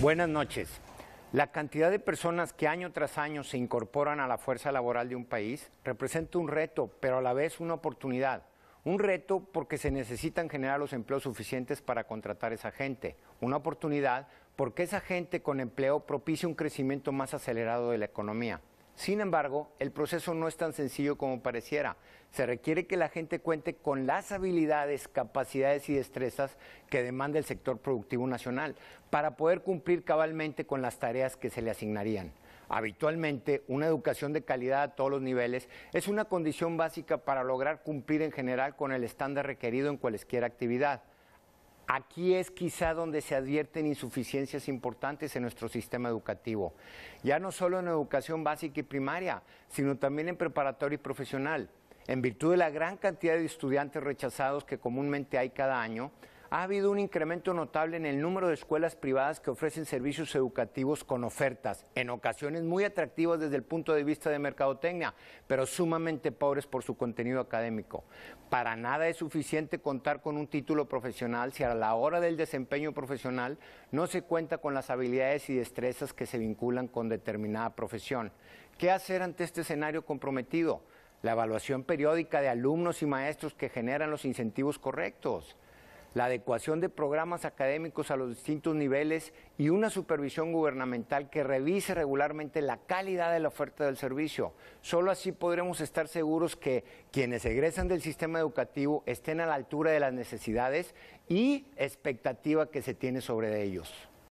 Buenas noches. La cantidad de personas que año tras año se incorporan a la fuerza laboral de un país representa un reto, pero a la vez una oportunidad. Un reto porque se necesitan generar los empleos suficientes para contratar esa gente. Una oportunidad porque esa gente con empleo propicia un crecimiento más acelerado de la economía. Sin embargo, el proceso no es tan sencillo como pareciera. Se requiere que la gente cuente con las habilidades, capacidades y destrezas que demanda el sector productivo nacional para poder cumplir cabalmente con las tareas que se le asignarían. Habitualmente, una educación de calidad a todos los niveles es una condición básica para lograr cumplir en general con el estándar requerido en cualesquiera actividad. Aquí es quizá donde se advierten insuficiencias importantes en nuestro sistema educativo, ya no solo en educación básica y primaria, sino también en preparatoria y profesional. En virtud de la gran cantidad de estudiantes rechazados que comúnmente hay cada año, ha habido un incremento notable en el número de escuelas privadas que ofrecen servicios educativos con ofertas, en ocasiones muy atractivas desde el punto de vista de mercadotecnia, pero sumamente pobres por su contenido académico. Para nada es suficiente contar con un título profesional si a la hora del desempeño profesional no se cuenta con las habilidades y destrezas que se vinculan con determinada profesión. ¿Qué hacer ante este escenario comprometido? La evaluación periódica de alumnos y maestros que generan los incentivos correctos la adecuación de programas académicos a los distintos niveles y una supervisión gubernamental que revise regularmente la calidad de la oferta del servicio. Solo así podremos estar seguros que quienes egresan del sistema educativo estén a la altura de las necesidades y expectativa que se tiene sobre ellos.